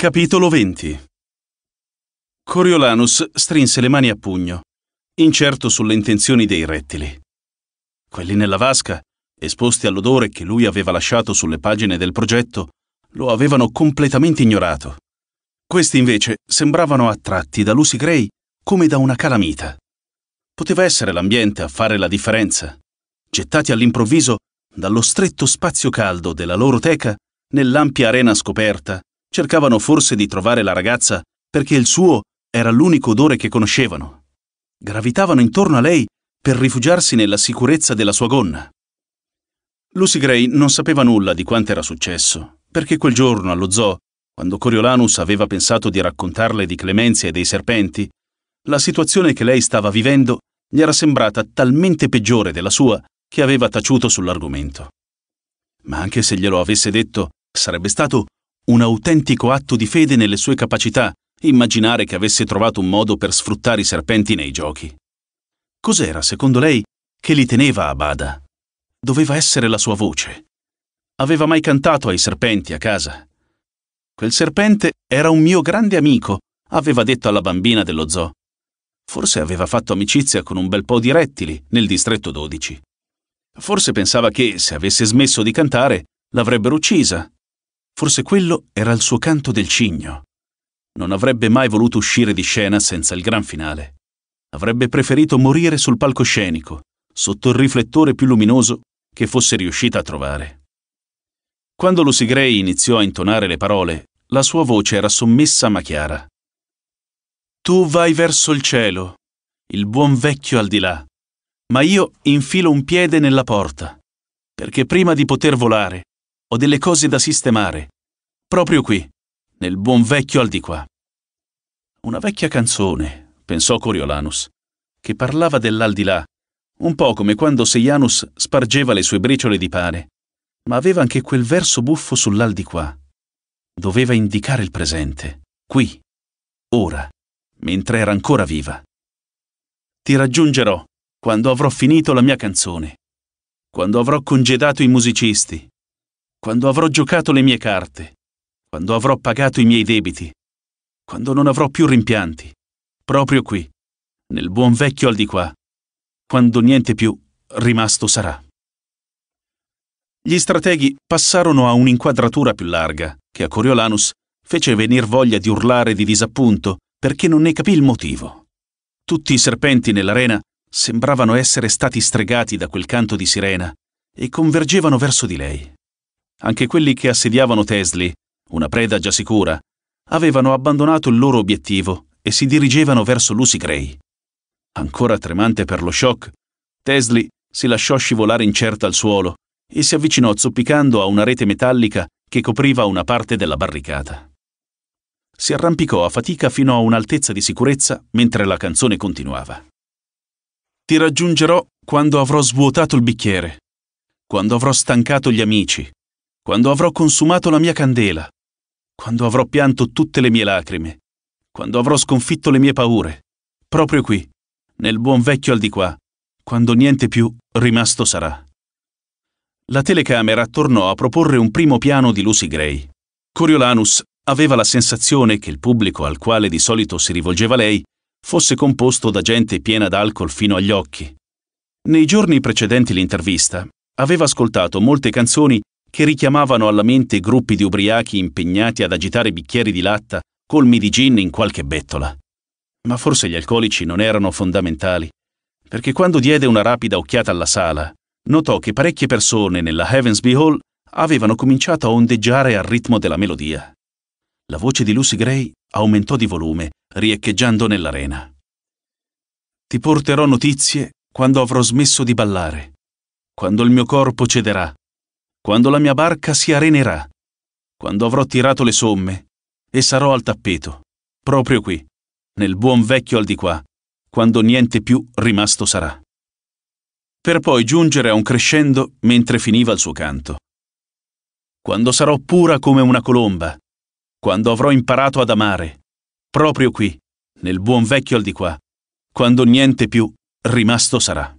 Capitolo 20 Coriolanus strinse le mani a pugno, incerto sulle intenzioni dei rettili. Quelli nella vasca, esposti all'odore che lui aveva lasciato sulle pagine del progetto, lo avevano completamente ignorato. Questi invece sembravano attratti da Lucy Gray come da una calamita. Poteva essere l'ambiente a fare la differenza. Gettati all'improvviso dallo stretto spazio caldo della loro teca nell'ampia arena scoperta, Cercavano forse di trovare la ragazza perché il suo era l'unico odore che conoscevano. Gravitavano intorno a lei per rifugiarsi nella sicurezza della sua gonna. Lucy Gray non sapeva nulla di quanto era successo, perché quel giorno allo zoo, quando Coriolanus aveva pensato di raccontarle di Clemenzia e dei serpenti, la situazione che lei stava vivendo gli era sembrata talmente peggiore della sua che aveva taciuto sull'argomento. Ma anche se glielo avesse detto, sarebbe stato un autentico atto di fede nelle sue capacità, immaginare che avesse trovato un modo per sfruttare i serpenti nei giochi. Cos'era, secondo lei, che li teneva a bada? Doveva essere la sua voce. Aveva mai cantato ai serpenti a casa. Quel serpente era un mio grande amico, aveva detto alla bambina dello zoo. Forse aveva fatto amicizia con un bel po' di rettili nel distretto 12. Forse pensava che, se avesse smesso di cantare, l'avrebbero uccisa Forse quello era il suo canto del cigno. Non avrebbe mai voluto uscire di scena senza il gran finale. Avrebbe preferito morire sul palcoscenico, sotto il riflettore più luminoso che fosse riuscita a trovare. Quando Lucy Gray iniziò a intonare le parole, la sua voce era sommessa ma chiara. Tu vai verso il cielo, il buon vecchio al di là, ma io infilo un piede nella porta, perché prima di poter volare ho delle cose da sistemare. Proprio qui, nel buon vecchio al di qua. Una vecchia canzone, pensò Coriolanus, che parlava dell'aldilà, un po' come quando Seianus spargeva le sue briciole di pane, ma aveva anche quel verso buffo sull'al Doveva indicare il presente, qui, ora, mentre era ancora viva. Ti raggiungerò quando avrò finito la mia canzone, quando avrò congedato i musicisti, quando avrò giocato le mie carte, quando avrò pagato i miei debiti, quando non avrò più rimpianti, proprio qui, nel buon vecchio al di qua, quando niente più rimasto sarà. Gli strateghi passarono a un'inquadratura più larga, che a Coriolanus fece venir voglia di urlare di disappunto perché non ne capì il motivo. Tutti i serpenti nell'arena sembravano essere stati stregati da quel canto di sirena e convergevano verso di lei. Anche quelli che assediavano Tesli, una preda già sicura, avevano abbandonato il loro obiettivo e si dirigevano verso Lucy Gray. Ancora tremante per lo shock, Tesli si lasciò scivolare incerta al suolo e si avvicinò zoppicando a una rete metallica che copriva una parte della barricata. Si arrampicò a fatica fino a un'altezza di sicurezza mentre la canzone continuava. Ti raggiungerò quando avrò svuotato il bicchiere, quando avrò stancato gli amici, quando avrò consumato la mia candela, quando avrò pianto tutte le mie lacrime, quando avrò sconfitto le mie paure, proprio qui, nel buon vecchio al di qua, quando niente più rimasto sarà. La telecamera tornò a proporre un primo piano di Lucy Gray. Coriolanus aveva la sensazione che il pubblico al quale di solito si rivolgeva lei fosse composto da gente piena d'alcol fino agli occhi. Nei giorni precedenti l'intervista aveva ascoltato molte canzoni che richiamavano alla mente gruppi di ubriachi impegnati ad agitare bicchieri di latta colmi di gin in qualche bettola. Ma forse gli alcolici non erano fondamentali, perché quando diede una rapida occhiata alla sala, notò che parecchie persone nella Heavensby Hall avevano cominciato a ondeggiare al ritmo della melodia. La voce di Lucy Gray aumentò di volume, riecheggiando nell'arena. Ti porterò notizie quando avrò smesso di ballare, quando il mio corpo cederà, quando la mia barca si arenerà, quando avrò tirato le somme e sarò al tappeto, proprio qui, nel buon vecchio al di qua, quando niente più rimasto sarà. Per poi giungere a un crescendo mentre finiva il suo canto. Quando sarò pura come una colomba, quando avrò imparato ad amare, proprio qui, nel buon vecchio al di qua, quando niente più rimasto sarà.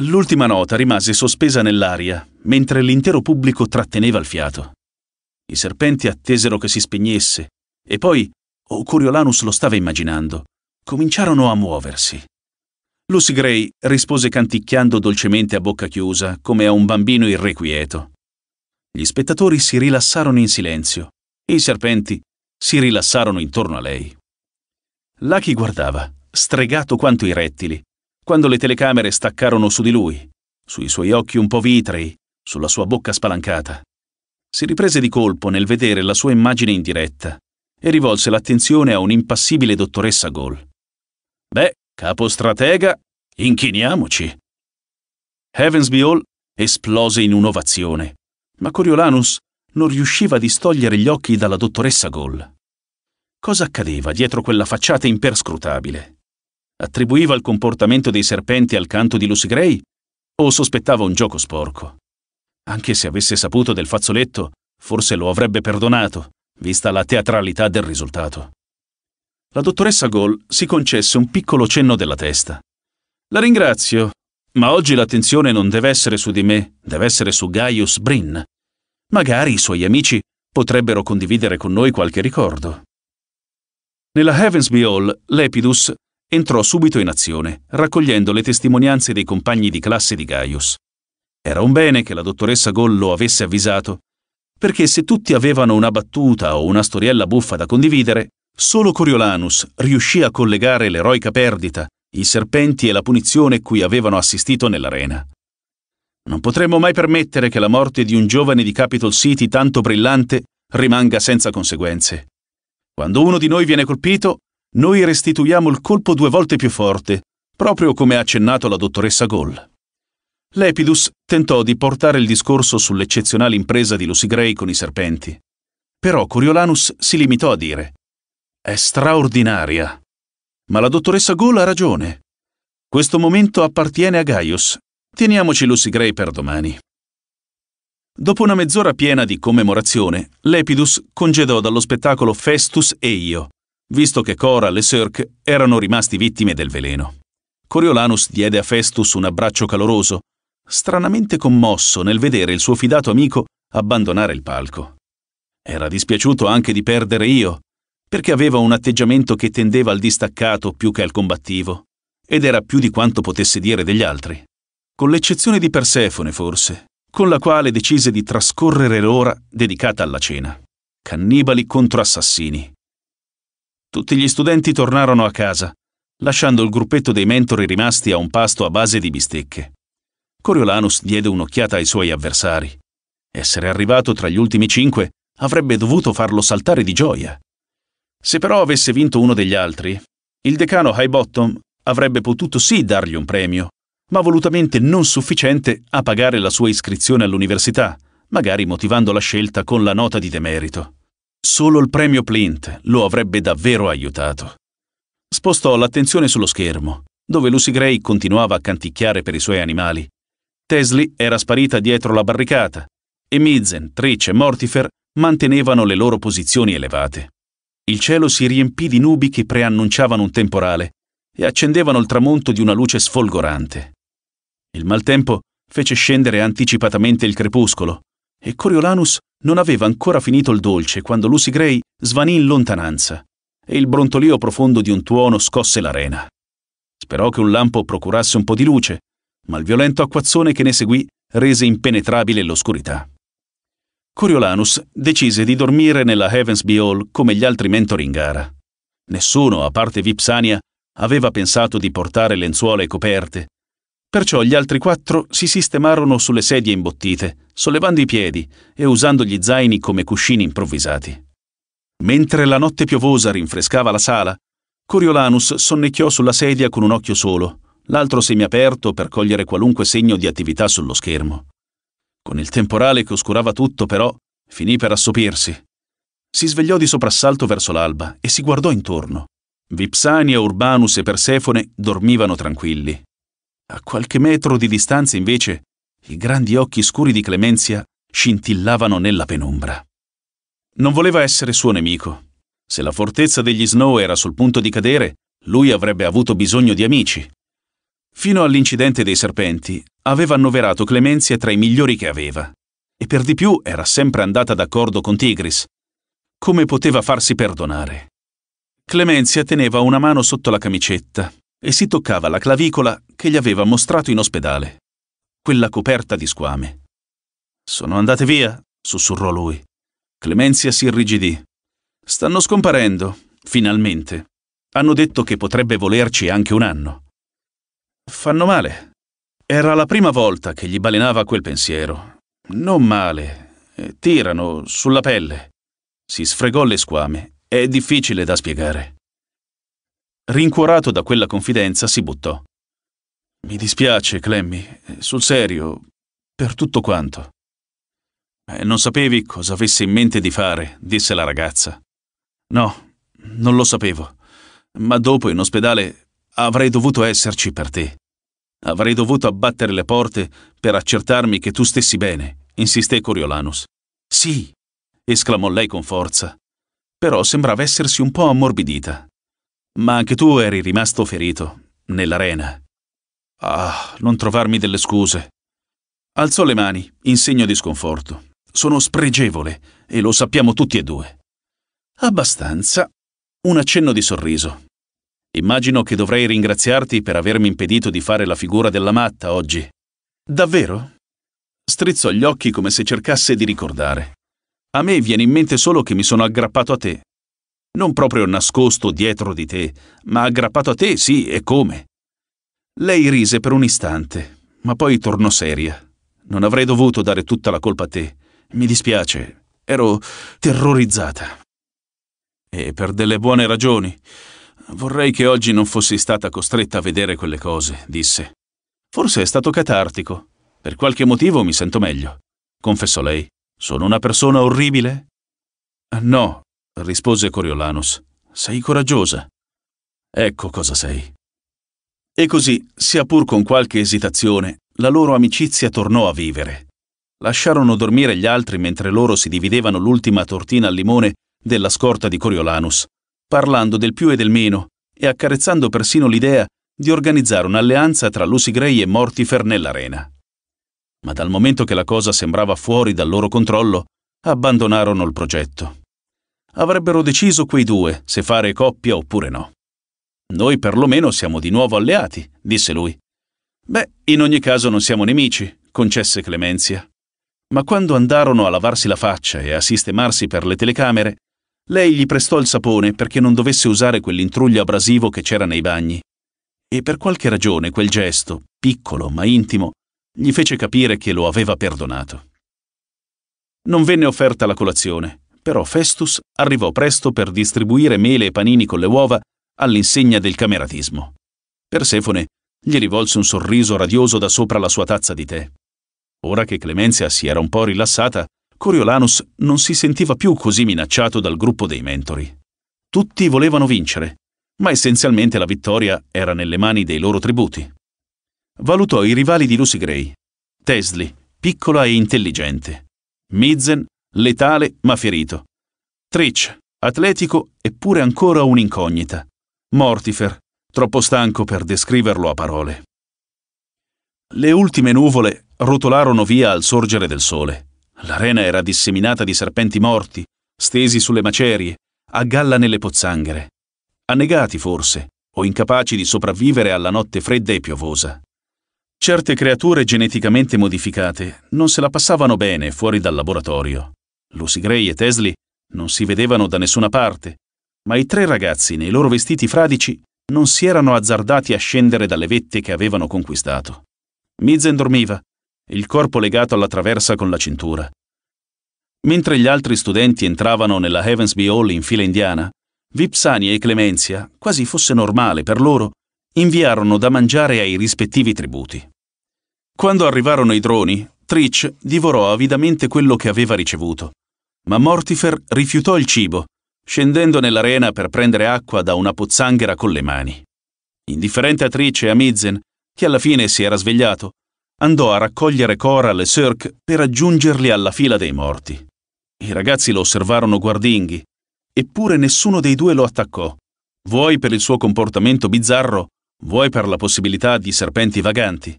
L'ultima nota rimase sospesa nell'aria, mentre l'intero pubblico tratteneva il fiato. I serpenti attesero che si spegnesse, e poi, o Coriolanus lo stava immaginando, cominciarono a muoversi. Lucy Gray rispose canticchiando dolcemente a bocca chiusa, come a un bambino irrequieto. Gli spettatori si rilassarono in silenzio e i serpenti si rilassarono intorno a lei. Lucky guardava, stregato quanto i rettili, quando le telecamere staccarono su di lui, sui suoi occhi un po' vitrei, sulla sua bocca spalancata, si riprese di colpo nel vedere la sua immagine in diretta e rivolse l'attenzione a un'impassibile dottoressa Gol. Beh, capostratega, inchiniamoci. Heavensby Hall esplose in un'ovazione, ma Coriolanus non riusciva a distogliere gli occhi dalla dottoressa Gol. Cosa accadeva dietro quella facciata imperscrutabile? attribuiva il comportamento dei serpenti al canto di Lucy Gray o sospettava un gioco sporco. Anche se avesse saputo del fazzoletto, forse lo avrebbe perdonato, vista la teatralità del risultato. La dottoressa Gall si concesse un piccolo cenno della testa. La ringrazio, ma oggi l'attenzione non deve essere su di me, deve essere su Gaius Brin. Magari i suoi amici potrebbero condividere con noi qualche ricordo. Nella Heavensby Hall, Lepidus entrò subito in azione, raccogliendo le testimonianze dei compagni di classe di Gaius. Era un bene che la dottoressa lo avesse avvisato, perché se tutti avevano una battuta o una storiella buffa da condividere, solo Coriolanus riuscì a collegare l'eroica perdita, i serpenti e la punizione cui avevano assistito nell'arena. Non potremmo mai permettere che la morte di un giovane di Capitol City tanto brillante rimanga senza conseguenze. Quando uno di noi viene colpito, noi restituiamo il colpo due volte più forte, proprio come ha accennato la dottoressa Goll. Lepidus tentò di portare il discorso sull'eccezionale impresa di Lucy Gray con i serpenti, però Coriolanus si limitò a dire «È straordinaria». Ma la dottoressa Goll ha ragione. Questo momento appartiene a Gaius. Teniamoci Lucy Gray per domani. Dopo una mezz'ora piena di commemorazione, Lepidus congedò dallo spettacolo Festus e io visto che Cora e Cirque erano rimasti vittime del veleno. Coriolanus diede a Festus un abbraccio caloroso, stranamente commosso nel vedere il suo fidato amico abbandonare il palco. Era dispiaciuto anche di perdere io, perché aveva un atteggiamento che tendeva al distaccato più che al combattivo, ed era più di quanto potesse dire degli altri. Con l'eccezione di Persefone, forse, con la quale decise di trascorrere l'ora dedicata alla cena. Cannibali contro assassini. Tutti gli studenti tornarono a casa, lasciando il gruppetto dei mentori rimasti a un pasto a base di bistecche. Coriolanus diede un'occhiata ai suoi avversari. Essere arrivato tra gli ultimi cinque avrebbe dovuto farlo saltare di gioia. Se però avesse vinto uno degli altri, il decano Highbottom avrebbe potuto sì dargli un premio, ma volutamente non sufficiente a pagare la sua iscrizione all'università, magari motivando la scelta con la nota di demerito. Solo il premio Plint lo avrebbe davvero aiutato. Spostò l'attenzione sullo schermo, dove Lucy Gray continuava a canticchiare per i suoi animali. Tesli era sparita dietro la barricata e Mizen, Trich e Mortifer mantenevano le loro posizioni elevate. Il cielo si riempì di nubi che preannunciavano un temporale e accendevano il tramonto di una luce sfolgorante. Il maltempo fece scendere anticipatamente il crepuscolo e Coriolanus non aveva ancora finito il dolce quando Lucy Gray svanì in lontananza e il brontolio profondo di un tuono scosse l'arena. Sperò che un lampo procurasse un po' di luce, ma il violento acquazzone che ne seguì rese impenetrabile l'oscurità. Coriolanus decise di dormire nella Heavensby Hall come gli altri mentori in gara. Nessuno, a parte Vipsania, aveva pensato di portare lenzuola e coperte, Perciò gli altri quattro si sistemarono sulle sedie imbottite, sollevando i piedi e usando gli zaini come cuscini improvvisati. Mentre la notte piovosa rinfrescava la sala, Coriolanus sonnecchiò sulla sedia con un occhio solo, l'altro semiaperto per cogliere qualunque segno di attività sullo schermo. Con il temporale che oscurava tutto, però, finì per assopirsi. Si svegliò di soprassalto verso l'alba e si guardò intorno. Vipsania, Urbanus e Persefone dormivano tranquilli. A qualche metro di distanza, invece, i grandi occhi scuri di Clemenzia scintillavano nella penombra. Non voleva essere suo nemico. Se la fortezza degli Snow era sul punto di cadere, lui avrebbe avuto bisogno di amici. Fino all'incidente dei serpenti, aveva annoverato Clemenzia tra i migliori che aveva. E per di più era sempre andata d'accordo con Tigris. Come poteva farsi perdonare? Clemenzia teneva una mano sotto la camicetta e si toccava la clavicola che gli aveva mostrato in ospedale, quella coperta di squame. Sono andate via, sussurrò lui. Clemenzia si irrigidì. Stanno scomparendo, finalmente. Hanno detto che potrebbe volerci anche un anno. Fanno male. Era la prima volta che gli balenava quel pensiero. Non male. Eh, tirano sulla pelle. Si sfregò le squame. È difficile da spiegare. Rincuorato da quella confidenza, si buttò. Mi dispiace, Clemmy, eh, sul serio, per tutto quanto. Eh, non sapevi cosa avesse in mente di fare, disse la ragazza. No, non lo sapevo, ma dopo in ospedale avrei dovuto esserci per te. Avrei dovuto abbattere le porte per accertarmi che tu stessi bene, insisté Coriolanus. Sì, esclamò lei con forza, però sembrava essersi un po' ammorbidita. Ma anche tu eri rimasto ferito, nell'arena. Ah, non trovarmi delle scuse. Alzò le mani, in segno di sconforto. Sono spregevole, e lo sappiamo tutti e due. Abbastanza. Un accenno di sorriso. Immagino che dovrei ringraziarti per avermi impedito di fare la figura della matta oggi. Davvero? Strizzò gli occhi come se cercasse di ricordare. A me viene in mente solo che mi sono aggrappato a te, non proprio nascosto dietro di te, ma aggrappato a te, sì, e come? Lei rise per un istante, ma poi tornò seria. Non avrei dovuto dare tutta la colpa a te. Mi dispiace, ero terrorizzata. E per delle buone ragioni. Vorrei che oggi non fossi stata costretta a vedere quelle cose, disse. Forse è stato catartico. Per qualche motivo mi sento meglio. Confessò lei. Sono una persona orribile? No, rispose Coriolanus. Sei coraggiosa. Ecco cosa sei. E così, sia pur con qualche esitazione, la loro amicizia tornò a vivere. Lasciarono dormire gli altri mentre loro si dividevano l'ultima tortina al limone della scorta di Coriolanus, parlando del più e del meno e accarezzando persino l'idea di organizzare un'alleanza tra Lucy Gray e Mortifer nell'arena. Ma dal momento che la cosa sembrava fuori dal loro controllo, abbandonarono il progetto avrebbero deciso quei due se fare coppia oppure no. Noi perlomeno siamo di nuovo alleati, disse lui. Beh, in ogni caso non siamo nemici, concesse Clemenzia. Ma quando andarono a lavarsi la faccia e a sistemarsi per le telecamere, lei gli prestò il sapone perché non dovesse usare quell'intruglio abrasivo che c'era nei bagni. E per qualche ragione quel gesto, piccolo ma intimo, gli fece capire che lo aveva perdonato. Non venne offerta la colazione però Festus arrivò presto per distribuire mele e panini con le uova all'insegna del cameratismo. Persefone gli rivolse un sorriso radioso da sopra la sua tazza di tè. Ora che Clemenzia si era un po' rilassata, Coriolanus non si sentiva più così minacciato dal gruppo dei mentori. Tutti volevano vincere, ma essenzialmente la vittoria era nelle mani dei loro tributi. Valutò i rivali di Lucy Gray. Tesli, piccola e intelligente. Midzen, letale ma ferito. Trich, atletico eppure ancora un'incognita. Mortifer, troppo stanco per descriverlo a parole. Le ultime nuvole rotolarono via al sorgere del sole. L'arena era disseminata di serpenti morti, stesi sulle macerie, a galla nelle pozzanghere. Annegati forse, o incapaci di sopravvivere alla notte fredda e piovosa. Certe creature geneticamente modificate non se la passavano bene fuori dal laboratorio. Lucy Gray e Tesli non si vedevano da nessuna parte, ma i tre ragazzi nei loro vestiti fradici non si erano azzardati a scendere dalle vette che avevano conquistato. Mizen dormiva, il corpo legato alla traversa con la cintura. Mentre gli altri studenti entravano nella Heavensby Hall in fila indiana, Vipsani e Clemenzia, quasi fosse normale per loro, inviarono da mangiare ai rispettivi tributi. Quando arrivarono i droni, Trich divorò avidamente quello che aveva ricevuto ma Mortifer rifiutò il cibo, scendendo nell'arena per prendere acqua da una pozzanghera con le mani. Indifferente attrice a Mizzen, che alla fine si era svegliato, andò a raccogliere Coral e Sirk per aggiungerli alla fila dei morti. I ragazzi lo osservarono guardinghi, eppure nessuno dei due lo attaccò, vuoi per il suo comportamento bizzarro, vuoi per la possibilità di serpenti vaganti.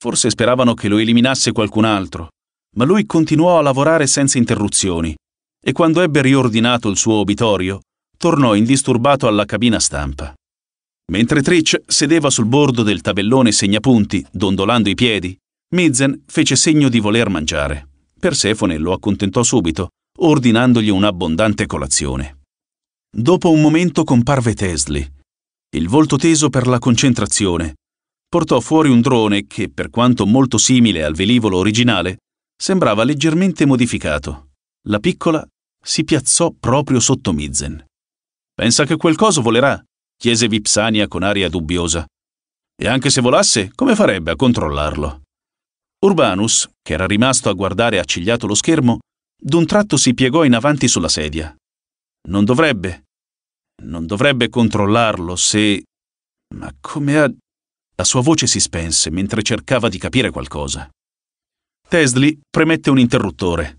Forse speravano che lo eliminasse qualcun altro, ma lui continuò a lavorare senza interruzioni e quando ebbe riordinato il suo obitorio, tornò indisturbato alla cabina stampa. Mentre Trich sedeva sul bordo del tabellone segnapunti, dondolando i piedi, Mizzen fece segno di voler mangiare. Persefone lo accontentò subito, ordinandogli un'abbondante colazione. Dopo un momento comparve Tesli, il volto teso per la concentrazione. Portò fuori un drone che, per quanto molto simile al velivolo originale, sembrava leggermente modificato. La piccola si piazzò proprio sotto Mizzen. Pensa che quel coso volerà? chiese Vipsania con aria dubbiosa. E anche se volasse, come farebbe a controllarlo? Urbanus, che era rimasto a guardare accigliato lo schermo, d'un tratto si piegò in avanti sulla sedia. Non dovrebbe. Non dovrebbe controllarlo se. Ma come ha. La sua voce si spense mentre cercava di capire qualcosa. Tesli premette un interruttore.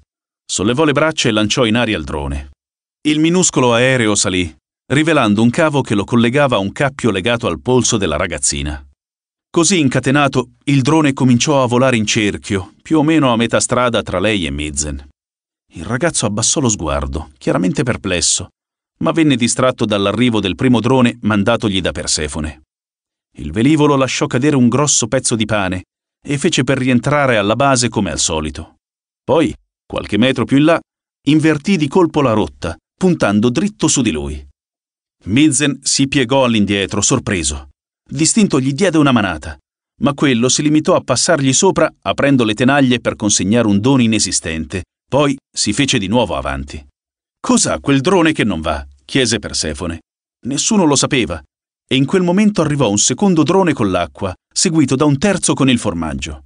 Sollevò le braccia e lanciò in aria il drone. Il minuscolo aereo salì, rivelando un cavo che lo collegava a un cappio legato al polso della ragazzina. Così incatenato, il drone cominciò a volare in cerchio, più o meno a metà strada tra lei e Midzen. Il ragazzo abbassò lo sguardo, chiaramente perplesso, ma venne distratto dall'arrivo del primo drone mandatogli da Persefone. Il velivolo lasciò cadere un grosso pezzo di pane e fece per rientrare alla base come al solito. Poi, qualche metro più in là, invertì di colpo la rotta, puntando dritto su di lui. Midzen si piegò all'indietro, sorpreso. Distinto gli diede una manata, ma quello si limitò a passargli sopra aprendo le tenaglie per consegnare un dono inesistente, poi si fece di nuovo avanti. Cos'ha quel drone che non va? chiese Persefone. Nessuno lo sapeva, e in quel momento arrivò un secondo drone con l'acqua, seguito da un terzo con il formaggio.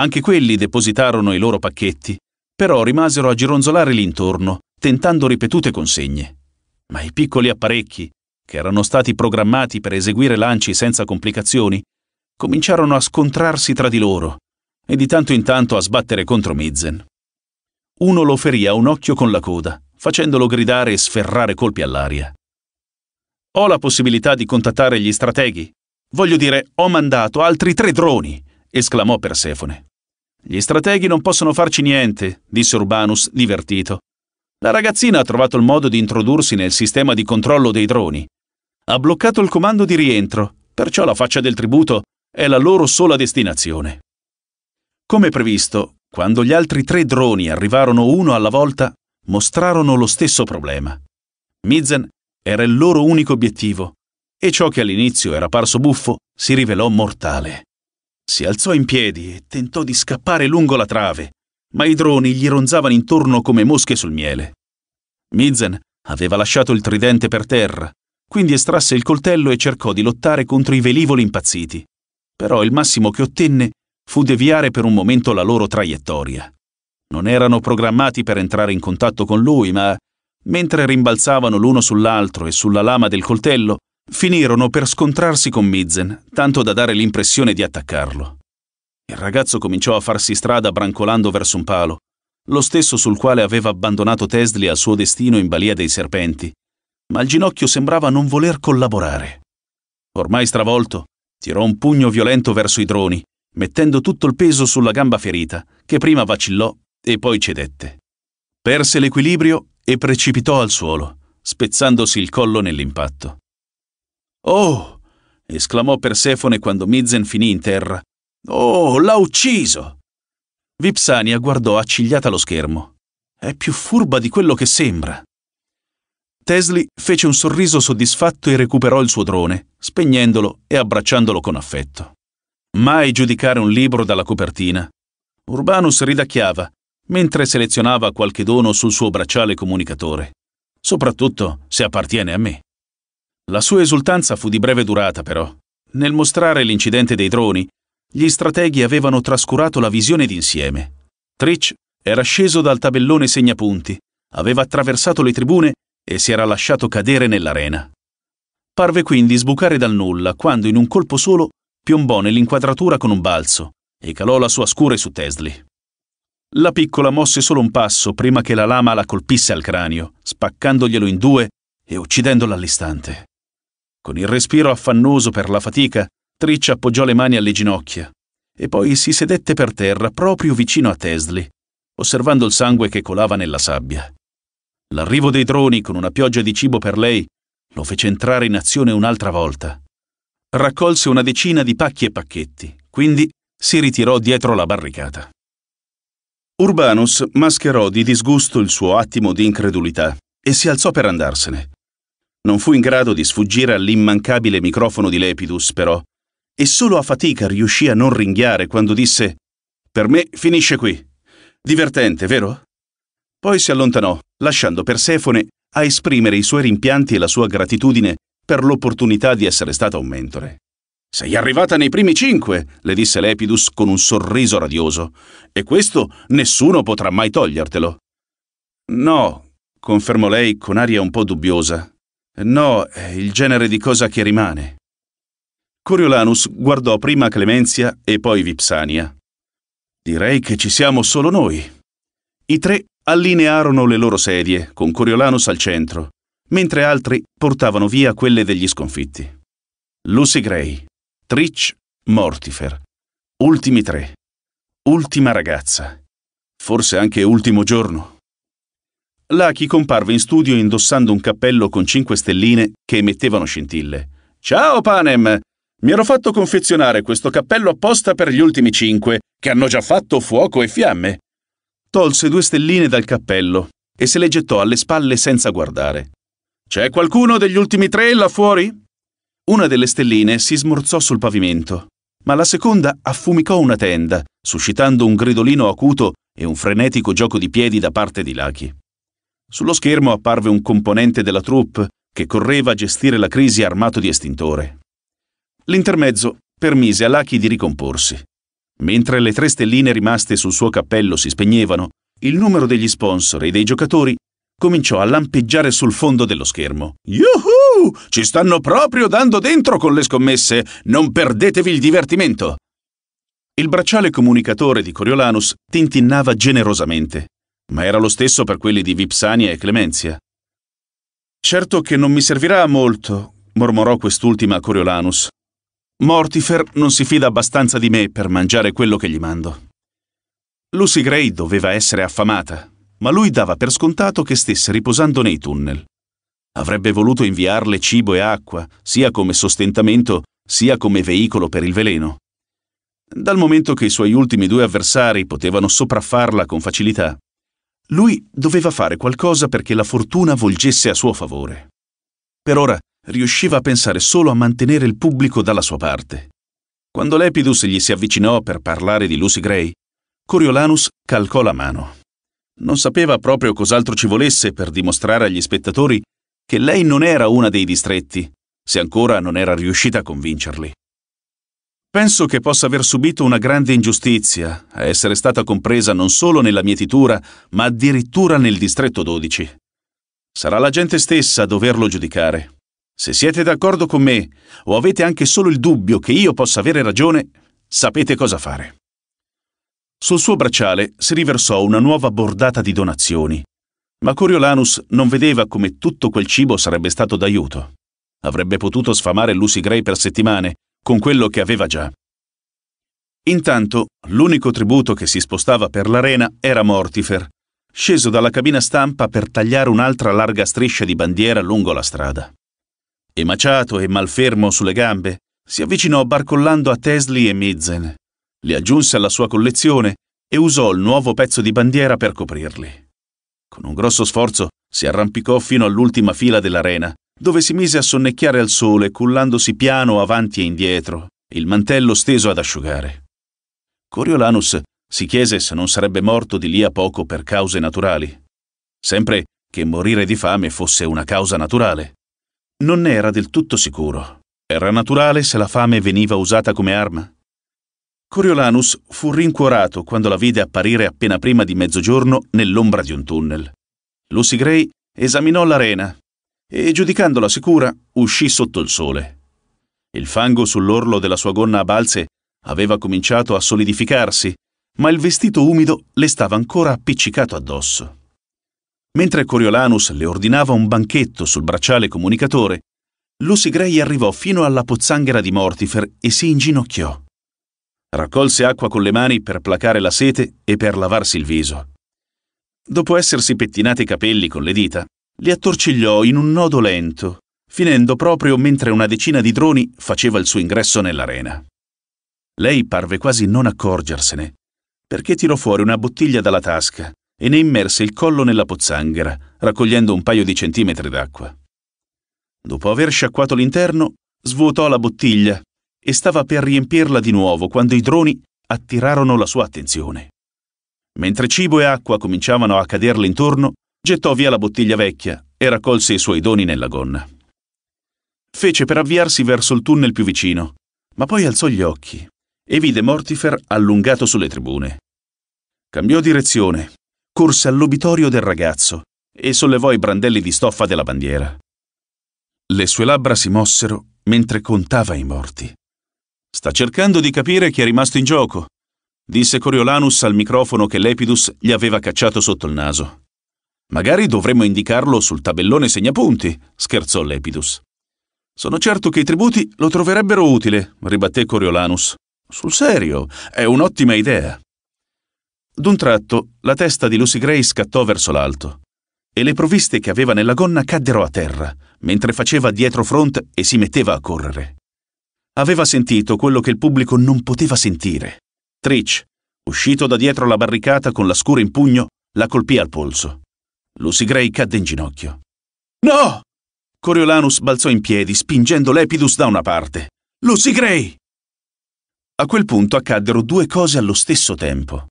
Anche quelli depositarono i loro pacchetti, però rimasero a gironzolare l'intorno, tentando ripetute consegne. Ma i piccoli apparecchi, che erano stati programmati per eseguire lanci senza complicazioni, cominciarono a scontrarsi tra di loro e di tanto in tanto a sbattere contro Mizzen. Uno lo ferì a un occhio con la coda, facendolo gridare e sferrare colpi all'aria. Ho la possibilità di contattare gli strateghi. Voglio dire, ho mandato altri tre droni, esclamò Persefone. Gli strateghi non possono farci niente, disse Urbanus, divertito. La ragazzina ha trovato il modo di introdursi nel sistema di controllo dei droni. Ha bloccato il comando di rientro, perciò la faccia del tributo è la loro sola destinazione. Come previsto, quando gli altri tre droni arrivarono uno alla volta, mostrarono lo stesso problema. Mizen era il loro unico obiettivo, e ciò che all'inizio era parso buffo si rivelò mortale. Si alzò in piedi e tentò di scappare lungo la trave, ma i droni gli ronzavano intorno come mosche sul miele. Mizen aveva lasciato il tridente per terra, quindi estrasse il coltello e cercò di lottare contro i velivoli impazziti. Però il massimo che ottenne fu deviare per un momento la loro traiettoria. Non erano programmati per entrare in contatto con lui, ma mentre rimbalzavano l'uno sull'altro e sulla lama del coltello, finirono per scontrarsi con Mizzen, tanto da dare l'impressione di attaccarlo. Il ragazzo cominciò a farsi strada brancolando verso un palo, lo stesso sul quale aveva abbandonato Tesli al suo destino in balia dei serpenti, ma il ginocchio sembrava non voler collaborare. Ormai stravolto, tirò un pugno violento verso i droni, mettendo tutto il peso sulla gamba ferita, che prima vacillò e poi cedette. Perse l'equilibrio e precipitò al suolo, spezzandosi il collo nell'impatto. Oh! esclamò Persefone quando Mizen finì in terra. Oh, l'ha ucciso! Vipsania guardò accigliata lo schermo. È più furba di quello che sembra. Tesli fece un sorriso soddisfatto e recuperò il suo drone, spegnendolo e abbracciandolo con affetto. Mai giudicare un libro dalla copertina. Urbanus ridacchiava, mentre selezionava qualche dono sul suo bracciale comunicatore, soprattutto se appartiene a me. La sua esultanza fu di breve durata, però. Nel mostrare l'incidente dei droni, gli strateghi avevano trascurato la visione d'insieme. Trich era sceso dal tabellone segnapunti, aveva attraversato le tribune e si era lasciato cadere nell'arena. Parve quindi sbucare dal nulla quando in un colpo solo piombò nell'inquadratura con un balzo e calò la sua scure su Tesli. La piccola mosse solo un passo prima che la lama la colpisse al cranio, spaccandoglielo in due e uccidendola all'istante. Con il respiro affannoso per la fatica, Triccia appoggiò le mani alle ginocchia e poi si sedette per terra proprio vicino a Tesli, osservando il sangue che colava nella sabbia. L'arrivo dei droni con una pioggia di cibo per lei lo fece entrare in azione un'altra volta. Raccolse una decina di pacchi e pacchetti, quindi si ritirò dietro la barricata. Urbanus mascherò di disgusto il suo attimo di incredulità e si alzò per andarsene. Non fu in grado di sfuggire all'immancabile microfono di Lepidus, però, e solo a fatica riuscì a non ringhiare quando disse Per me finisce qui. Divertente, vero? Poi si allontanò, lasciando Persefone a esprimere i suoi rimpianti e la sua gratitudine per l'opportunità di essere stata un mentore. Sei arrivata nei primi cinque, le disse Lepidus con un sorriso radioso, e questo nessuno potrà mai togliertelo. No, confermò lei con aria un po' dubbiosa. No, è il genere di cosa che rimane. Coriolanus guardò prima Clemenzia e poi Vipsania. Direi che ci siamo solo noi. I tre allinearono le loro sedie, con Coriolanus al centro, mentre altri portavano via quelle degli sconfitti. Lucy Gray, Trich Mortifer. Ultimi tre. Ultima ragazza. Forse anche ultimo giorno. Lucky comparve in studio indossando un cappello con cinque stelline che emettevano scintille. Ciao Panem! Mi ero fatto confezionare questo cappello apposta per gli ultimi cinque, che hanno già fatto fuoco e fiamme. Tolse due stelline dal cappello e se le gettò alle spalle senza guardare. C'è qualcuno degli ultimi tre là fuori? Una delle stelline si smorzò sul pavimento, ma la seconda affumicò una tenda, suscitando un gridolino acuto e un frenetico gioco di piedi da parte di Lucky. Sullo schermo apparve un componente della troupe che correva a gestire la crisi armato di estintore. L'intermezzo permise a Lucky di ricomporsi. Mentre le tre stelline rimaste sul suo cappello si spegnevano, il numero degli sponsor e dei giocatori cominciò a lampeggiare sul fondo dello schermo. Yuhu! Uh, ci stanno proprio dando dentro con le scommesse! Non perdetevi il divertimento! Il bracciale comunicatore di Coriolanus tintinnava generosamente, ma era lo stesso per quelli di Vipsania e Clemenzia. Certo che non mi servirà molto, mormorò quest'ultima a Coriolanus. Mortifer non si fida abbastanza di me per mangiare quello che gli mando. Lucy Gray doveva essere affamata, ma lui dava per scontato che stesse riposando nei tunnel. Avrebbe voluto inviarle cibo e acqua, sia come sostentamento, sia come veicolo per il veleno. Dal momento che i suoi ultimi due avversari potevano sopraffarla con facilità, lui doveva fare qualcosa perché la fortuna volgesse a suo favore. Per ora riusciva a pensare solo a mantenere il pubblico dalla sua parte. Quando Lepidus gli si avvicinò per parlare di Lucy Gray, Coriolanus calcò la mano. Non sapeva proprio cos'altro ci volesse per dimostrare agli spettatori che lei non era una dei distretti, se ancora non era riuscita a convincerli. Penso che possa aver subito una grande ingiustizia a essere stata compresa non solo nella mietitura, ma addirittura nel distretto 12. Sarà la gente stessa a doverlo giudicare. Se siete d'accordo con me o avete anche solo il dubbio che io possa avere ragione, sapete cosa fare. Sul suo bracciale si riversò una nuova bordata di donazioni ma Coriolanus non vedeva come tutto quel cibo sarebbe stato d'aiuto. Avrebbe potuto sfamare Lucy Gray per settimane con quello che aveva già. Intanto, l'unico tributo che si spostava per l'arena era Mortifer, sceso dalla cabina stampa per tagliare un'altra larga striscia di bandiera lungo la strada. Emaciato e malfermo sulle gambe, si avvicinò barcollando a Tesli e Midzen, li aggiunse alla sua collezione e usò il nuovo pezzo di bandiera per coprirli. Con un grosso sforzo si arrampicò fino all'ultima fila dell'arena, dove si mise a sonnecchiare al sole, cullandosi piano avanti e indietro, il mantello steso ad asciugare. Coriolanus si chiese se non sarebbe morto di lì a poco per cause naturali. Sempre che morire di fame fosse una causa naturale. Non ne era del tutto sicuro. Era naturale se la fame veniva usata come arma? Coriolanus fu rincuorato quando la vide apparire appena prima di mezzogiorno nell'ombra di un tunnel. Lucy Gray esaminò l'arena e, giudicandola sicura, uscì sotto il sole. Il fango sull'orlo della sua gonna a balze aveva cominciato a solidificarsi, ma il vestito umido le stava ancora appiccicato addosso. Mentre Coriolanus le ordinava un banchetto sul bracciale comunicatore, Lucy Gray arrivò fino alla pozzanghera di Mortifer e si inginocchiò. Raccolse acqua con le mani per placare la sete e per lavarsi il viso. Dopo essersi pettinati i capelli con le dita, li attorcigliò in un nodo lento, finendo proprio mentre una decina di droni faceva il suo ingresso nell'arena. Lei parve quasi non accorgersene, perché tirò fuori una bottiglia dalla tasca e ne immerse il collo nella pozzanghera, raccogliendo un paio di centimetri d'acqua. Dopo aver sciacquato l'interno, svuotò la bottiglia e stava per riempirla di nuovo quando i droni attirarono la sua attenzione. Mentre cibo e acqua cominciavano a caderle intorno, gettò via la bottiglia vecchia e raccolse i suoi doni nella gonna. Fece per avviarsi verso il tunnel più vicino, ma poi alzò gli occhi e vide Mortifer allungato sulle tribune. Cambiò direzione, corse all'obitorio del ragazzo e sollevò i brandelli di stoffa della bandiera. Le sue labbra si mossero mentre contava i morti. Sta cercando di capire chi è rimasto in gioco, disse Coriolanus al microfono che Lepidus gli aveva cacciato sotto il naso. Magari dovremmo indicarlo sul tabellone segnapunti, scherzò Lepidus. Sono certo che i tributi lo troverebbero utile, ribatté Coriolanus. Sul serio, è un'ottima idea. D'un tratto, la testa di Lucy Gray scattò verso l'alto e le provviste che aveva nella gonna caddero a terra, mentre faceva dietro front e si metteva a correre aveva sentito quello che il pubblico non poteva sentire. Trich, uscito da dietro la barricata con la scura in pugno, la colpì al polso. Lucy Gray cadde in ginocchio. No! Coriolanus balzò in piedi, spingendo Lepidus da una parte. Lucy Gray! A quel punto accaddero due cose allo stesso tempo.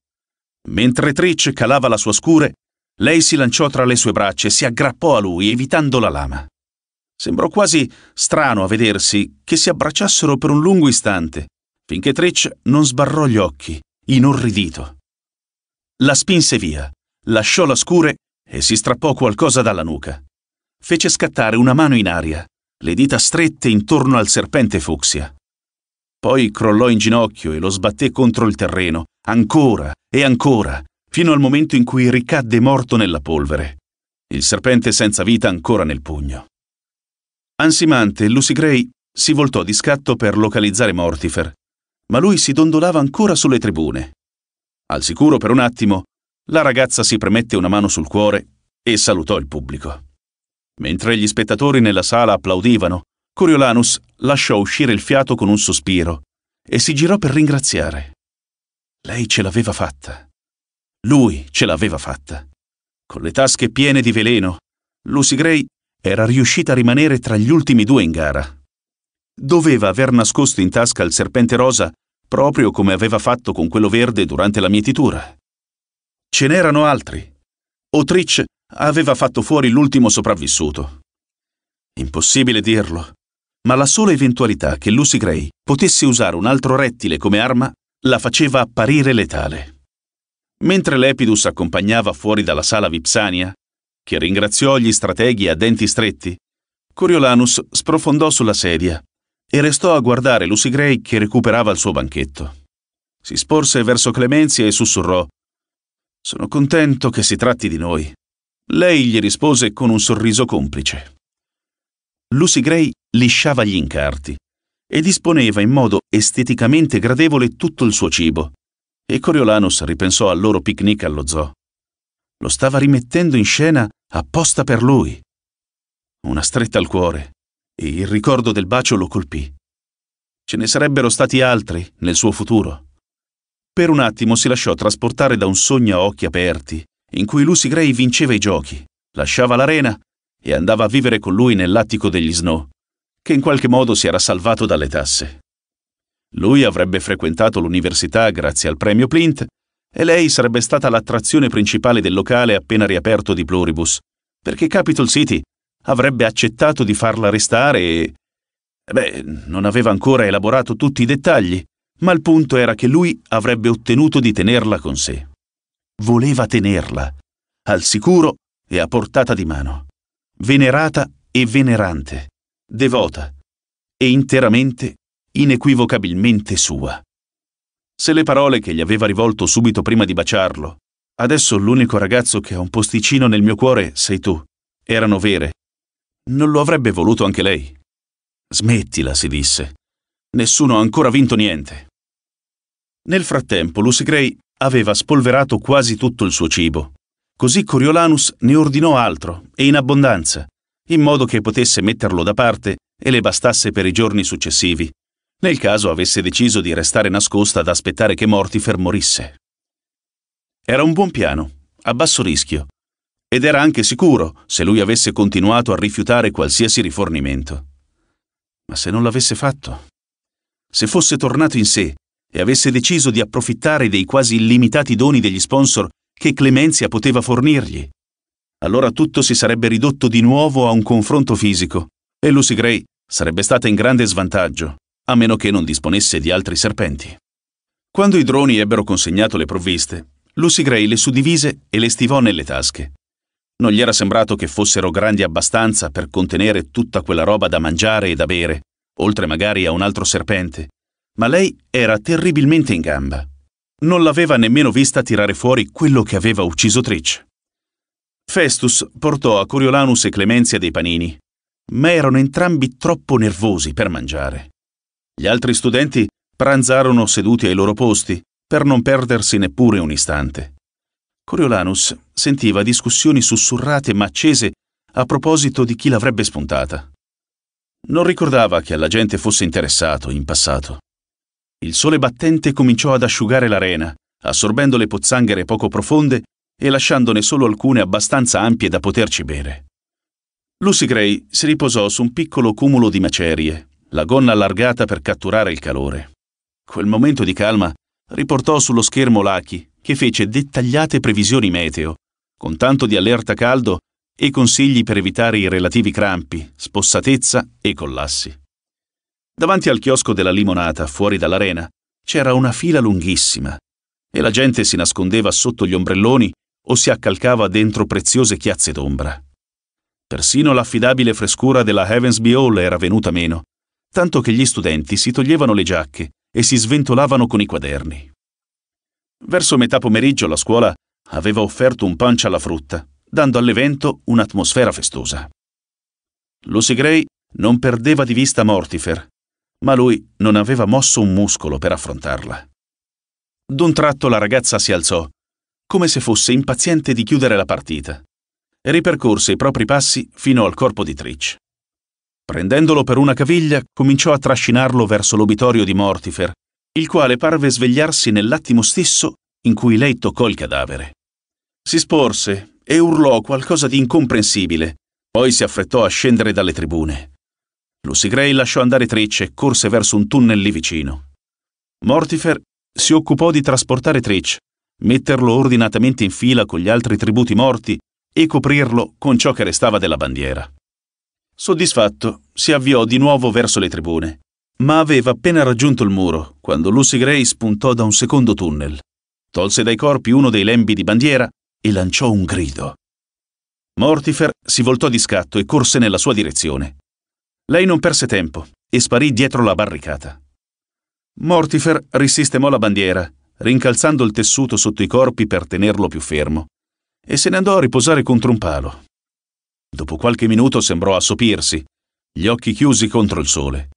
Mentre Trich calava la sua scure, lei si lanciò tra le sue braccia e si aggrappò a lui, evitando la lama. Sembrò quasi strano a vedersi che si abbracciassero per un lungo istante, finché Tretch non sbarrò gli occhi, inorridito. La spinse via, lasciò la scure e si strappò qualcosa dalla nuca. Fece scattare una mano in aria, le dita strette intorno al serpente fucsia. Poi crollò in ginocchio e lo sbatté contro il terreno, ancora e ancora, fino al momento in cui ricadde morto nella polvere, il serpente senza vita ancora nel pugno. Ansimante, Lucy Gray si voltò di scatto per localizzare Mortifer, ma lui si dondolava ancora sulle tribune. Al sicuro per un attimo, la ragazza si premette una mano sul cuore e salutò il pubblico. Mentre gli spettatori nella sala applaudivano, Coriolanus lasciò uscire il fiato con un sospiro e si girò per ringraziare. Lei ce l'aveva fatta. Lui ce l'aveva fatta. Con le tasche piene di veleno, Lucy Gray era riuscita a rimanere tra gli ultimi due in gara. Doveva aver nascosto in tasca il serpente rosa proprio come aveva fatto con quello verde durante la mietitura. Ce n'erano altri. Otrich aveva fatto fuori l'ultimo sopravvissuto. Impossibile dirlo, ma la sola eventualità che Lucy Gray potesse usare un altro rettile come arma la faceva apparire letale. Mentre Lepidus accompagnava fuori dalla sala Vipsania, che ringraziò gli strateghi a denti stretti, Coriolanus sprofondò sulla sedia e restò a guardare Lucy Gray che recuperava il suo banchetto. Si sporse verso Clemenzia e sussurrò Sono contento che si tratti di noi. Lei gli rispose con un sorriso complice. Lucy Gray lisciava gli incarti e disponeva in modo esteticamente gradevole tutto il suo cibo. E Coriolanus ripensò al loro picnic allo zoo. Lo stava rimettendo in scena apposta per lui. Una stretta al cuore, e il ricordo del bacio lo colpì. Ce ne sarebbero stati altri nel suo futuro. Per un attimo si lasciò trasportare da un sogno a occhi aperti, in cui Lucy Gray vinceva i giochi, lasciava l'arena e andava a vivere con lui nell'attico degli Snow, che in qualche modo si era salvato dalle tasse. Lui avrebbe frequentato l'università grazie al premio Plint e lei sarebbe stata l'attrazione principale del locale appena riaperto di Pluribus, perché Capital City avrebbe accettato di farla restare e... Beh, non aveva ancora elaborato tutti i dettagli, ma il punto era che lui avrebbe ottenuto di tenerla con sé. Voleva tenerla, al sicuro e a portata di mano, venerata e venerante, devota e interamente, inequivocabilmente sua. Se le parole che gli aveva rivolto subito prima di baciarlo, adesso l'unico ragazzo che ha un posticino nel mio cuore sei tu, erano vere, non lo avrebbe voluto anche lei. Smettila, si disse. Nessuno ha ancora vinto niente. Nel frattempo, Lucy Gray aveva spolverato quasi tutto il suo cibo. Così Coriolanus ne ordinò altro, e in abbondanza, in modo che potesse metterlo da parte e le bastasse per i giorni successivi, nel caso avesse deciso di restare nascosta ad aspettare che Mortifer morisse. Era un buon piano, a basso rischio, ed era anche sicuro se lui avesse continuato a rifiutare qualsiasi rifornimento. Ma se non l'avesse fatto? Se fosse tornato in sé e avesse deciso di approfittare dei quasi illimitati doni degli sponsor che Clemenzia poteva fornirgli, allora tutto si sarebbe ridotto di nuovo a un confronto fisico e Lucy Gray sarebbe stata in grande svantaggio a meno che non disponesse di altri serpenti. Quando i droni ebbero consegnato le provviste, Lucy Gray le suddivise e le stivò nelle tasche. Non gli era sembrato che fossero grandi abbastanza per contenere tutta quella roba da mangiare e da bere, oltre magari a un altro serpente, ma lei era terribilmente in gamba. Non l'aveva nemmeno vista tirare fuori quello che aveva ucciso Trich. Festus portò a Coriolanus e Clemenzia dei panini, ma erano entrambi troppo nervosi per mangiare. Gli altri studenti pranzarono seduti ai loro posti per non perdersi neppure un istante. Coriolanus sentiva discussioni sussurrate ma accese a proposito di chi l'avrebbe spuntata. Non ricordava che alla gente fosse interessato in passato. Il sole battente cominciò ad asciugare l'arena, assorbendo le pozzanghere poco profonde e lasciandone solo alcune abbastanza ampie da poterci bere. Lucy Gray si riposò su un piccolo cumulo di macerie, la gonna allargata per catturare il calore. Quel momento di calma riportò sullo schermo Lucky, che fece dettagliate previsioni meteo, con tanto di allerta caldo e consigli per evitare i relativi crampi, spossatezza e collassi. Davanti al chiosco della limonata, fuori dall'arena, c'era una fila lunghissima e la gente si nascondeva sotto gli ombrelloni o si accalcava dentro preziose chiazze d'ombra. Persino l'affidabile frescura della Heavensby Hall era venuta meno tanto che gli studenti si toglievano le giacche e si sventolavano con i quaderni. Verso metà pomeriggio la scuola aveva offerto un punch alla frutta, dando all'evento un'atmosfera festosa. Lucy Gray non perdeva di vista Mortifer, ma lui non aveva mosso un muscolo per affrontarla. D'un tratto la ragazza si alzò, come se fosse impaziente di chiudere la partita, e ripercorse i propri passi fino al corpo di Trich. Prendendolo per una caviglia, cominciò a trascinarlo verso l'obitorio di Mortifer, il quale parve svegliarsi nell'attimo stesso in cui lei toccò il cadavere. Si sporse e urlò qualcosa di incomprensibile, poi si affrettò a scendere dalle tribune. Lucy Gray lasciò andare Trecce e corse verso un tunnel lì vicino. Mortifer si occupò di trasportare Trecce, metterlo ordinatamente in fila con gli altri tributi morti e coprirlo con ciò che restava della bandiera. Soddisfatto, si avviò di nuovo verso le tribune, ma aveva appena raggiunto il muro quando Lucy Gray spuntò da un secondo tunnel, tolse dai corpi uno dei lembi di bandiera e lanciò un grido. Mortifer si voltò di scatto e corse nella sua direzione. Lei non perse tempo e sparì dietro la barricata. Mortifer risistemò la bandiera, rincalzando il tessuto sotto i corpi per tenerlo più fermo, e se ne andò a riposare contro un palo, Dopo qualche minuto sembrò assopirsi, gli occhi chiusi contro il sole.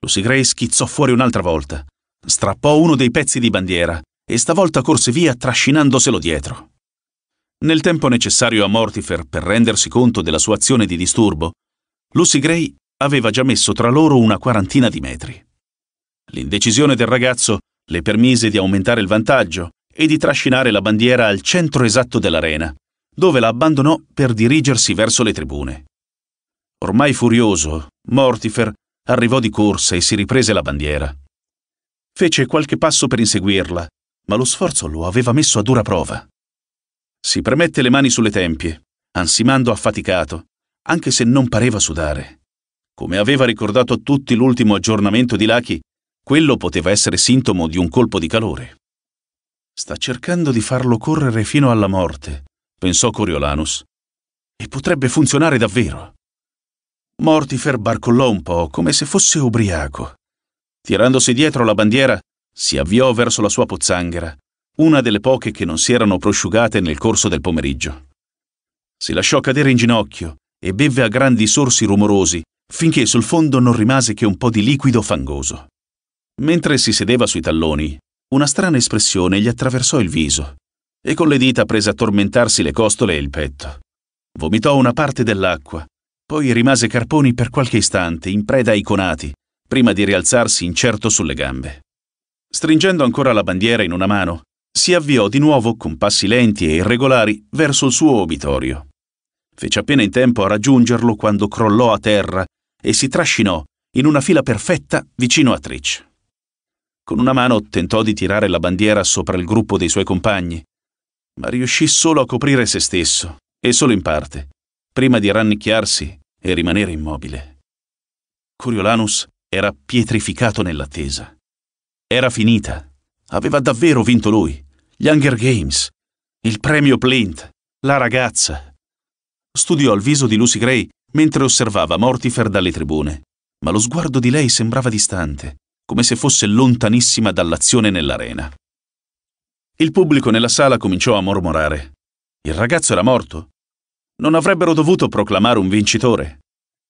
Lucy Gray schizzò fuori un'altra volta, strappò uno dei pezzi di bandiera e stavolta corse via trascinandoselo dietro. Nel tempo necessario a Mortifer per rendersi conto della sua azione di disturbo, Lucy Gray aveva già messo tra loro una quarantina di metri. L'indecisione del ragazzo le permise di aumentare il vantaggio e di trascinare la bandiera al centro esatto dell'arena, dove la abbandonò per dirigersi verso le tribune. Ormai furioso, Mortifer arrivò di corsa e si riprese la bandiera. Fece qualche passo per inseguirla, ma lo sforzo lo aveva messo a dura prova. Si premette le mani sulle tempie, ansimando affaticato, anche se non pareva sudare. Come aveva ricordato a tutti l'ultimo aggiornamento di Lucky, quello poteva essere sintomo di un colpo di calore. Sta cercando di farlo correre fino alla morte, pensò Coriolanus. E potrebbe funzionare davvero. Mortifer barcollò un po', come se fosse ubriaco. Tirandosi dietro la bandiera, si avviò verso la sua pozzanghera, una delle poche che non si erano prosciugate nel corso del pomeriggio. Si lasciò cadere in ginocchio e bevve a grandi sorsi rumorosi, finché sul fondo non rimase che un po' di liquido fangoso. Mentre si sedeva sui talloni, una strana espressione gli attraversò il viso, e con le dita prese a tormentarsi le costole e il petto. Vomitò una parte dell'acqua, poi rimase Carponi per qualche istante in preda ai conati, prima di rialzarsi incerto sulle gambe. Stringendo ancora la bandiera in una mano, si avviò di nuovo con passi lenti e irregolari verso il suo obitorio. Fece appena in tempo a raggiungerlo quando crollò a terra e si trascinò in una fila perfetta vicino a Trich. Con una mano tentò di tirare la bandiera sopra il gruppo dei suoi compagni, ma riuscì solo a coprire se stesso, e solo in parte, prima di rannicchiarsi e rimanere immobile. Coriolanus era pietrificato nell'attesa. Era finita. Aveva davvero vinto lui. Gli Hunger Games, il premio Plint, la ragazza. Studiò il viso di Lucy Gray mentre osservava Mortifer dalle tribune, ma lo sguardo di lei sembrava distante, come se fosse lontanissima dall'azione nell'arena. Il pubblico nella sala cominciò a mormorare. Il ragazzo era morto. Non avrebbero dovuto proclamare un vincitore.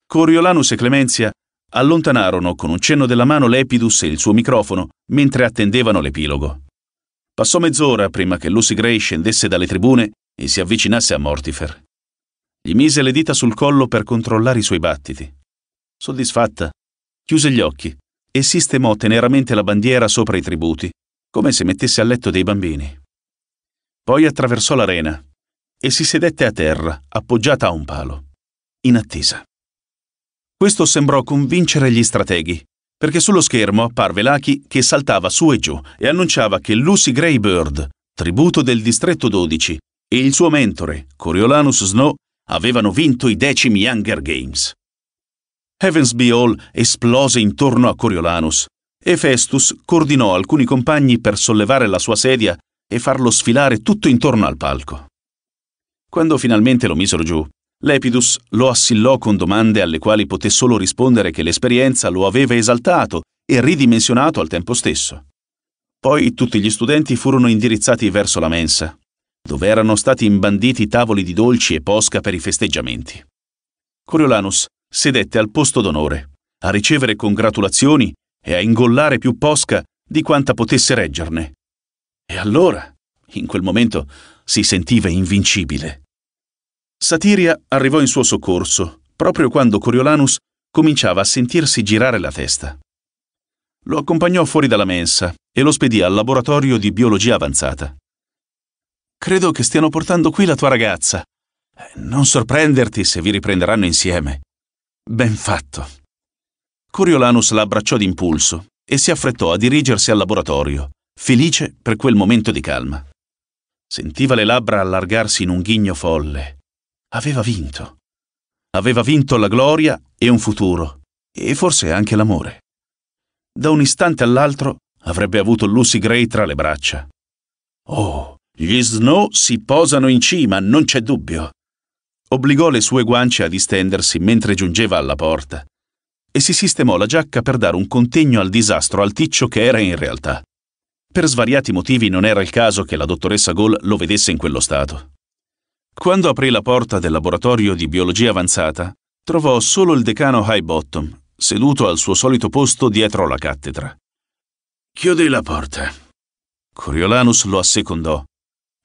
Coriolanus e Clemenzia allontanarono con un cenno della mano Lepidus e il suo microfono mentre attendevano l'epilogo. Passò mezz'ora prima che Lucy Gray scendesse dalle tribune e si avvicinasse a Mortifer. Gli mise le dita sul collo per controllare i suoi battiti. Soddisfatta, chiuse gli occhi e sistemò teneramente la bandiera sopra i tributi, come se mettesse a letto dei bambini. Poi attraversò l'arena e si sedette a terra, appoggiata a un palo, in attesa. Questo sembrò convincere gli strateghi, perché sullo schermo apparve Lucky che saltava su e giù e annunciava che Lucy Greybird, tributo del distretto 12, e il suo mentore, Coriolanus Snow, avevano vinto i decimi Hunger Games. Heavensby Hall esplose intorno a Coriolanus, e Festus coordinò alcuni compagni per sollevare la sua sedia e farlo sfilare tutto intorno al palco. Quando finalmente lo misero giù, Lepidus lo assillò con domande alle quali poté solo rispondere che l'esperienza lo aveva esaltato e ridimensionato al tempo stesso. Poi tutti gli studenti furono indirizzati verso la mensa, dove erano stati imbanditi tavoli di dolci e posca per i festeggiamenti. Coriolanus sedette al posto d'onore, a ricevere congratulazioni e a ingollare più posca di quanta potesse reggerne. E allora, in quel momento, si sentiva invincibile. Satiria arrivò in suo soccorso proprio quando Coriolanus cominciava a sentirsi girare la testa. Lo accompagnò fuori dalla mensa e lo spedì al laboratorio di biologia avanzata. Credo che stiano portando qui la tua ragazza. Non sorprenderti se vi riprenderanno insieme. Ben fatto. Coriolanus la abbracciò d'impulso e si affrettò a dirigersi al laboratorio, felice per quel momento di calma. Sentiva le labbra allargarsi in un ghigno folle. Aveva vinto. Aveva vinto la gloria e un futuro, e forse anche l'amore. Da un istante all'altro avrebbe avuto Lucy Gray tra le braccia. Oh, gli Snow si posano in cima, non c'è dubbio. Obbligò le sue guance a distendersi mentre giungeva alla porta e si sistemò la giacca per dare un contegno al disastro alticcio che era in realtà. Per svariati motivi non era il caso che la dottoressa Gall lo vedesse in quello stato. Quando aprì la porta del laboratorio di biologia avanzata, trovò solo il decano Highbottom, seduto al suo solito posto dietro la cattedra. Chiudi la porta. Coriolanus lo assecondò.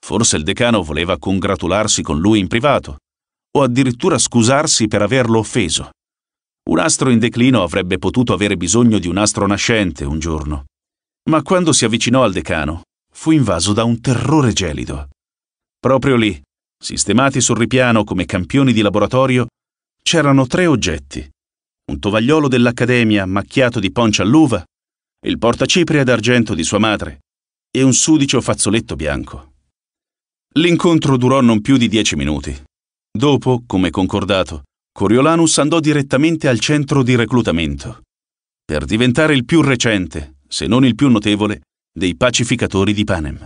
Forse il decano voleva congratularsi con lui in privato, o addirittura scusarsi per averlo offeso. Un astro in declino avrebbe potuto avere bisogno di un astro nascente un giorno. Ma quando si avvicinò al decano, fu invaso da un terrore gelido. Proprio lì, sistemati sul ripiano come campioni di laboratorio, c'erano tre oggetti. Un tovagliolo dell'Accademia macchiato di poncia all'uva, il portacipria d'argento di sua madre e un sudicio fazzoletto bianco. L'incontro durò non più di dieci minuti. Dopo, come concordato, Coriolanus andò direttamente al centro di reclutamento, per diventare il più recente, se non il più notevole, dei pacificatori di Panem.